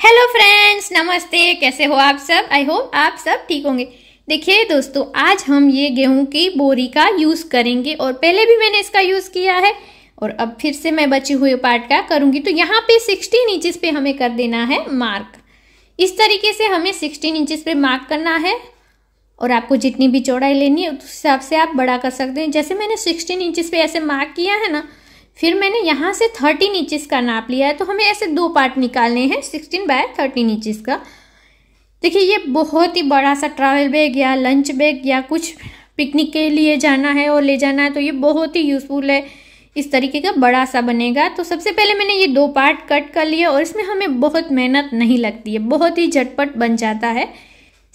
hello friends नमस्ते कैसे हो आप सब आई होप आप सब ठीक होंगे देखिए दोस्तों आज हम ये गेहूं की बोरी का यूज़ करेंगे और पहले भी मैंने इसका यूज़ किया है और अब फिर से मैं बची हुई पार्ट का करूंगी तो यहाँ पे 16 इंचेस पे हमें कर देना है मार्क इस तरीके से हमें 16 इंचेस पे मार्क करना है और आपको जितनी भी चौड़ाई लेनी है उस हिसाब से आप बड़ा कर सकते हैं जैसे मैंने 16 इंचेस पे ऐसे मार्क किया है ना फिर मैंने यहाँ से थर्टीन इंचिस का नाप लिया है तो हमें ऐसे दो पार्ट निकालने हैं सिक्सटीन बाय थर्टीन इंचिस का देखिए ये बहुत ही बड़ा सा ट्रैवल बैग या लंच बैग या कुछ पिकनिक के लिए जाना है और ले जाना है तो ये बहुत ही यूज़फुल है इस तरीके का बड़ा सा बनेगा तो सबसे पहले मैंने ये दो पार्ट कट कर लिया और इसमें हमें बहुत मेहनत नहीं लगती है बहुत ही झटपट बन जाता है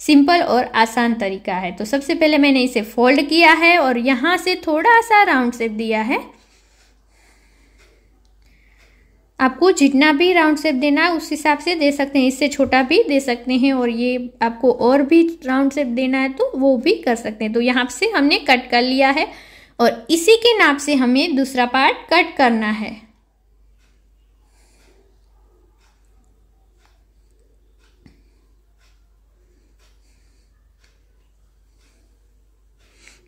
सिंपल और आसान तरीका है तो सबसे पहले मैंने इसे फोल्ड किया है और यहाँ से थोड़ा सा राउंड शेप दिया है आपको जितना भी राउंड शेप देना है उस हिसाब से दे सकते हैं इससे छोटा भी दे सकते हैं और ये आपको और भी राउंड शेप देना है तो वो भी कर सकते हैं तो यहाँ से हमने कट कर लिया है और इसी के नाप से हमें दूसरा पार्ट कट करना है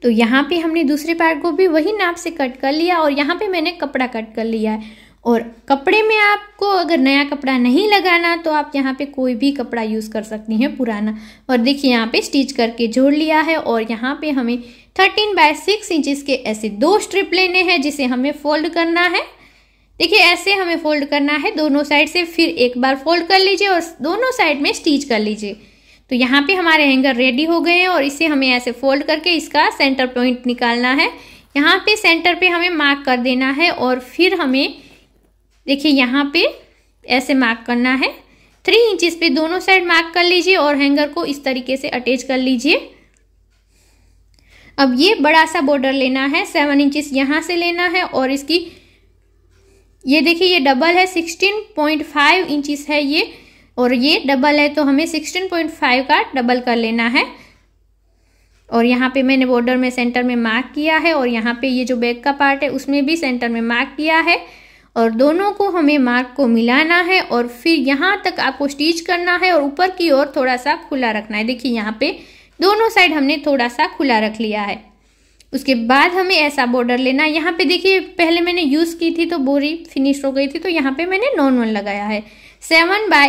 तो यहाँ पे हमने दूसरे पार्ट को भी वही नाप से कट कर लिया और यहाँ पे मैंने कपड़ा कट कर लिया है और कपड़े में आपको अगर नया कपड़ा नहीं लगाना तो आप यहाँ पे कोई भी कपड़ा यूज़ कर सकती हैं पुराना और देखिए यहाँ पे स्टिच करके जोड़ लिया है और यहाँ पे हमें थर्टीन बाय सिक्स इंचज़ के ऐसे दो स्ट्रिप लेने हैं जिसे हमें फोल्ड करना है देखिए ऐसे हमें फोल्ड करना है दोनों साइड से फिर एक बार फोल्ड कर लीजिए और दोनों साइड में स्टिच कर लीजिए तो यहाँ पर हमारे हैंगर रेडी हो गए हैं और इसे हमें ऐसे फोल्ड करके इसका सेंटर पॉइंट निकालना है यहाँ पर सेंटर पर हमें मार्क कर देना है और फिर हमें देखिए यहाँ पे ऐसे मार्क करना है थ्री इंचिस पे दोनों साइड मार्क कर लीजिए और हैंगर को इस तरीके से अटैच कर लीजिए अब ये बड़ा सा बॉर्डर लेना है सेवन इंचिस यहाँ से लेना है और इसकी ये देखिए ये डबल है सिक्सटीन पॉइंट फाइव इंचिस है ये और ये डबल है तो हमें सिक्सटीन पॉइंट फाइव का डबल कर लेना है और यहाँ पे मैंने बॉर्डर में सेंटर में मार्क किया है और यहाँ पे ये जो बैक का पार्ट है उसमें भी सेंटर में मार्क किया है और दोनों को हमें मार्क को मिलाना है और फिर यहाँ तक आपको स्टिच करना है और ऊपर की ओर थोड़ा सा खुला रखना है देखिए यहाँ पे दोनों साइड हमने थोड़ा सा खुला रख लिया है उसके बाद हमें ऐसा बॉर्डर लेना है यहाँ पे देखिए पहले मैंने यूज़ की थी तो बोरी फिनिश हो गई थी तो यहाँ पे मैंने नॉन वन लगाया है सेवन बाय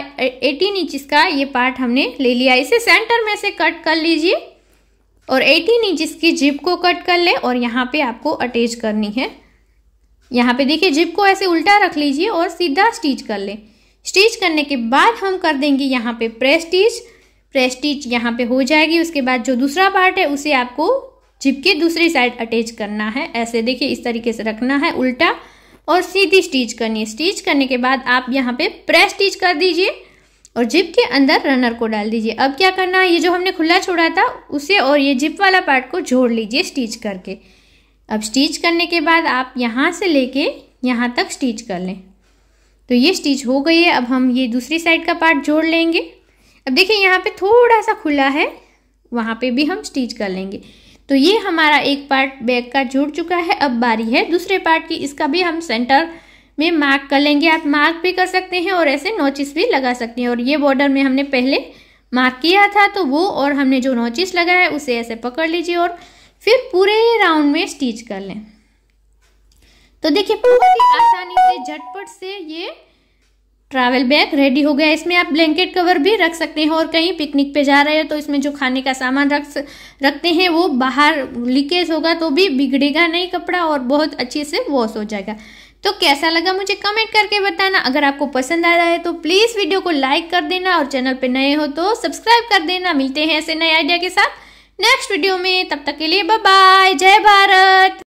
एटीन इंच का ये पार्ट हमने ले लिया इसे सेंटर में से कट कर लीजिए और एटीन इंच की जिप को कट कर ले और यहाँ पे आपको अटैच करनी है यहाँ पे देखिए जिप को ऐसे उल्टा रख लीजिए और सीधा स्टिच कर लें स्टिच करने के बाद हम कर देंगे यहाँ पे प्रेस स्टिच प्रेस स्टिच यहाँ पे हो जाएगी उसके बाद जो दूसरा पार्ट है उसे आपको जिप के दूसरी साइड अटैच करना है ऐसे देखिए इस तरीके से रखना है उल्टा और सीधी स्टिच करनी है स्टिच करने के बाद आप यहाँ पे प्रेस स्टिच कर दीजिए और जिप के अंदर रनर को डाल दीजिए अब क्या करना है ये जो हमने खुला छोड़ा था उसे और ये जिप वाला पार्ट को जोड़ लीजिए स्टिच करके अब स्टिच करने के बाद आप यहाँ से लेके यहाँ तक स्टिच कर लें तो ये स्टिच हो गई है अब हम ये दूसरी साइड का पार्ट जोड़ लेंगे अब देखिए यहाँ पे थोड़ा सा खुला है वहाँ पे भी हम स्टिच कर लेंगे तो ये हमारा एक पार्ट बैग का जुड़ चुका है अब बारी है दूसरे पार्ट की इसका भी हम सेंटर में मार्क कर लेंगे आप मार्क भी कर सकते हैं और ऐसे नोचिस भी लगा सकते हैं और ये बॉर्डर में हमने पहले मार्क किया था तो वो और हमने जो नोचिस लगाया उसे ऐसे पकड़ लीजिए और फिर पूरे राउंड में स्टिच कर लें तो देखिए बहुत ही आसानी से झटपट से ये ट्रैवल बैग रेडी हो गया इसमें आप ब्लैंकेट कवर भी रख सकते हैं और कहीं पिकनिक पे जा रहे हैं तो इसमें जो खाने का सामान रख रखते हैं वो बाहर लीकेज होगा तो भी बिगड़ेगा नहीं कपड़ा और बहुत अच्छे से वॉश हो जाएगा तो कैसा लगा मुझे कमेंट करके बताना अगर आपको पसंद आ रहा है तो प्लीज़ वीडियो को लाइक कर देना और चैनल पर नए हो तो सब्सक्राइब कर देना मिलते हैं ऐसे नए आइडिया के साथ नेक्स्ट वीडियो में तब तक के लिए बाय जय भारत